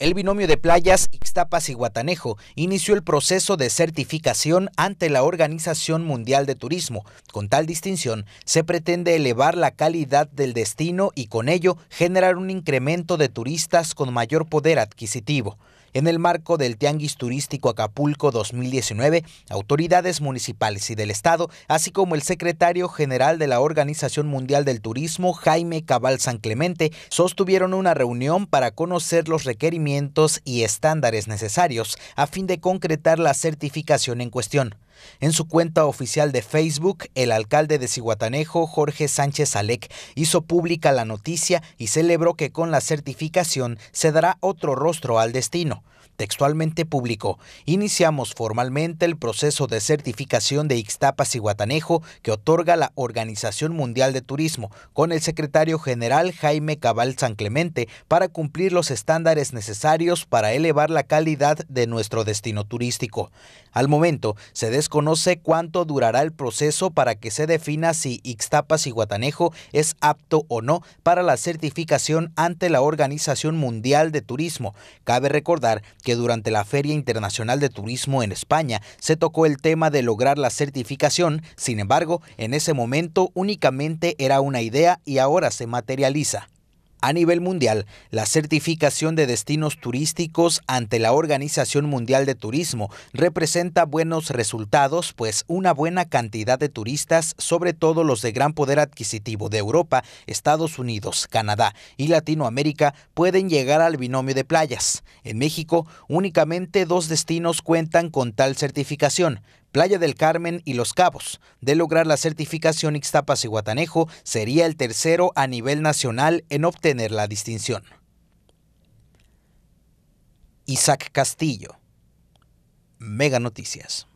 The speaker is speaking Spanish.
El binomio de playas Ixtapas y Guatanejo inició el proceso de certificación ante la Organización Mundial de Turismo. Con tal distinción, se pretende elevar la calidad del destino y con ello generar un incremento de turistas con mayor poder adquisitivo. En el marco del Tianguis Turístico Acapulco 2019, autoridades municipales y del Estado, así como el secretario general de la Organización Mundial del Turismo, Jaime Cabal San Clemente, sostuvieron una reunión para conocer los requerimientos y estándares necesarios a fin de concretar la certificación en cuestión. En su cuenta oficial de Facebook, el alcalde de Cihuatanejo, Jorge Sánchez Alec, hizo pública la noticia y celebró que con la certificación se dará otro rostro al destino. Textualmente publicó, iniciamos formalmente el proceso de certificación de Ixtapas y Guatanejo que otorga la Organización Mundial de Turismo con el secretario general Jaime Cabal San Clemente para cumplir los estándares necesarios para elevar la calidad de nuestro destino turístico. Al momento, se desconoce cuánto durará el proceso para que se defina si Ixtapas y Guatanejo es apto o no para la certificación ante la Organización Mundial de Turismo. Cabe recordar que durante la Feria Internacional de Turismo en España se tocó el tema de lograr la certificación, sin embargo, en ese momento únicamente era una idea y ahora se materializa. A nivel mundial, la certificación de destinos turísticos ante la Organización Mundial de Turismo representa buenos resultados, pues una buena cantidad de turistas, sobre todo los de gran poder adquisitivo de Europa, Estados Unidos, Canadá y Latinoamérica, pueden llegar al binomio de playas. En México, únicamente dos destinos cuentan con tal certificación, Playa del Carmen y Los Cabos. De lograr la certificación Ixtapas y Guatanejo, sería el tercero a nivel nacional en obtener la distinción. Isaac Castillo, Mega Noticias.